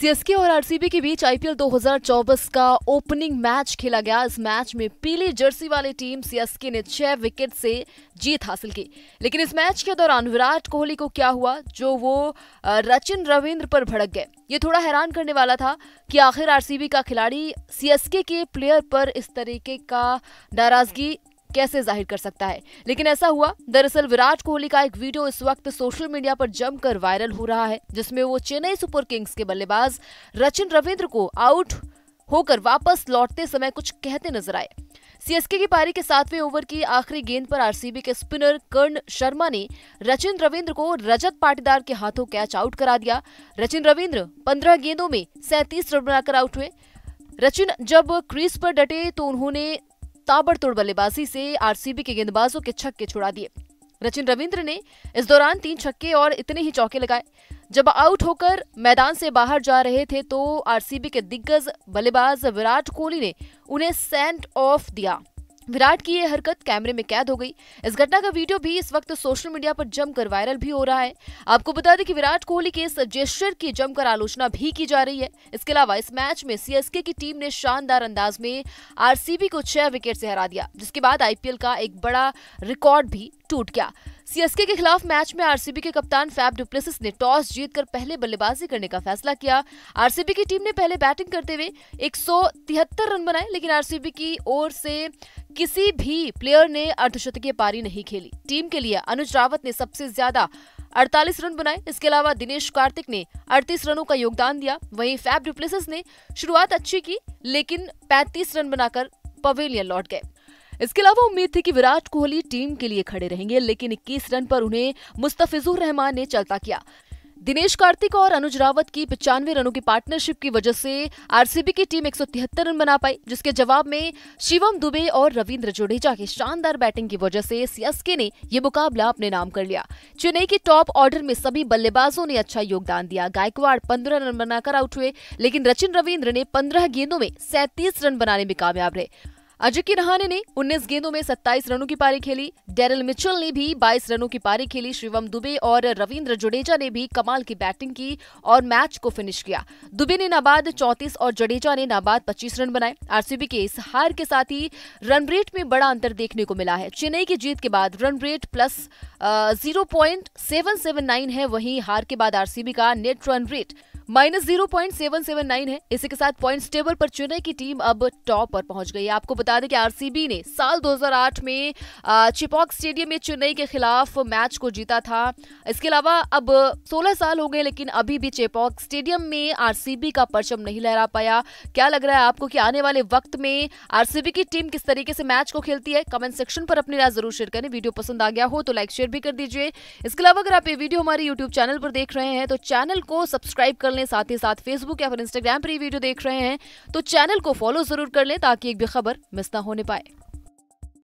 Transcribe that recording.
CSK और RCB के बीच IPL 2024 का ओपनिंग मैच खेला गया इस मैच में पीली जर्सी वाली टीम सीएसके ने छह विकेट से जीत हासिल की लेकिन इस मैच के दौरान विराट कोहली को क्या हुआ जो वो रचिन रविंद्र पर भड़क गए ये थोड़ा हैरान करने वाला था कि आखिर आरसीबी का खिलाड़ी सीएसके के प्लेयर पर इस तरीके का नाराजगी कैसे जाहिर कर सकता है लेकिन ऐसा हुआ दरअसल विराट कोहली का एक वीडियो इस वक्त सोशल मीडिया पर जमकर वायरल हो रहा है जिसमें वो चेन्नई सुपर किंग्स के बल्लेबाज रचिन रविंद्र को आउट होकर वापस लौटते समय कुछ कहते नजर आए सीएसके की पारी के सातवें ओवर की आखिरी गेंद पर आरसीबी के स्पिनर कर्ण शर्मा ने रचिन रविंद्र को रजत पाटीदार के हाथों कैच आउट करा दिया रचिन रविंद्र पंद्रह गेंदों में सैंतीस रन बनाकर आउट हुए रचिन जब क्रीज पर डटे तो उन्होंने ताबड़तोड़ बल्लेबाजी से आरसीबी के गेंदबाजों के छक्के छुड़ा दिए रचिन रविंद्र ने इस दौरान तीन छक्के और इतने ही चौके लगाए जब आउट होकर मैदान से बाहर जा रहे थे तो आरसीबी के दिग्गज बल्लेबाज विराट कोहली ने उन्हें सेंट ऑफ दिया विराट की ये हरकत कैमरे में कैद हो गई इस घटना का वीडियो भी इस वक्त सोशल मीडिया पर जमकर वायरल भी हो रहा है आपको बता दें कि विराट कोहली के सजेस्टर की जमकर आलोचना भी की जा रही है इसके अलावा इस मैच में सीएसके की टीम ने शानदार अंदाज में आरसीबी को छह विकेट से हरा दिया जिसके बाद आईपीएल का एक बड़ा रिकॉर्ड भी टूट गया सीएसके के खिलाफ मैच में आरसीबी के कप्तान फैब डुप्लेसिस ने टॉस जीतकर पहले बल्लेबाजी करने का फैसला किया आरसीबी की टीम ने पहले बैटिंग करते हुए एक रन बनाए लेकिन आरसीबी की ओर से किसी भी प्लेयर ने अर्धशतकीय पारी नहीं खेली टीम के लिए अनुज रावत ने सबसे ज्यादा 48 रन बनाए इसके अलावा दिनेश कार्तिक ने 38 रनों का योगदान दिया वहीं फैब डुप्लेसिस ने शुरुआत अच्छी की लेकिन 35 रन बनाकर पवेलियन लौट गए इसके अलावा उम्मीद थी कि विराट कोहली टीम के लिए खड़े रहेंगे लेकिन 21 रन पर उन्हें मुस्तफिजुर रहमान ने चलता किया दिनेश कार्तिक और अनुज रावत की पचानवे रनों की पार्टनरशिप की वजह से आरसीबी की टीम एक रन बना पाई जिसके जवाब में शिवम दुबे और रविंद्र जोडेजा की शानदार बैटिंग की वजह से सीएसके ने ये मुकाबला अपने नाम कर लिया चेन्नई के टॉप ऑर्डर में सभी बल्लेबाजों ने अच्छा योगदान दिया गायकवाड़ पंद्रह रन बनाकर आउट हुए लेकिन रचिन रविन्द्र ने पंद्रह गेंदों में सैंतीस रन बनाने में कामयाब रहे अजय की रहाने ने 19 गेंदों में 27 रनों की पारी खेली डेरल मिचल ने भी 22 रनों की पारी खेली शिवम दुबे और रविंद्र जडेजा ने भी कमाल की बैटिंग की और मैच को फिनिश किया दुबे ने नाबाद 34 और जडेजा ने नाबाद 25 रन बनाए आरसीबी के इस हार के साथ ही रन रेट में बड़ा अंतर देखने को मिला है चेन्नई की जीत के बाद रन रेट प्लस जीरो है वही हार के बाद आरसीबी का net run rate minus zero point seven seven nine है इसी के साथ पॉइंट टेबल पर चेन्नई की टीम अब टॉप पर पहुंच गई है आपको बता दें कि आरसीबी ने साल 2008 में चिपॉक स्टेडियम में चेन्नई के खिलाफ मैच को जीता था इसके अलावा अब 16 साल हो गए लेकिन अभी भी चिपॉक स्टेडियम में आरसीबी का परचम नहीं लहरा पाया क्या लग रहा है आपको की आने वाले वक्त में आरसीबी की टीम किस तरीके से मैच को खेलती है कमेंट सेक्शन पर अपनी राय जरूर शेयर करें वीडियो पसंद आ गया हो तो लाइक शेयर भी कर दीजिए इसके अलावा अगर आप ये वीडियो हमारे यूट्यूब चैनल पर देख रहे हैं तो चैनल को सब्सक्राइब कर लें साथ ही साथ फेसबुक या फिर इंस्टाग्राम पर ये वीडियो देख रहे हैं तो चैनल को फॉलो जरूर कर लें ताकि एक भी खबर मिस ना होने पाए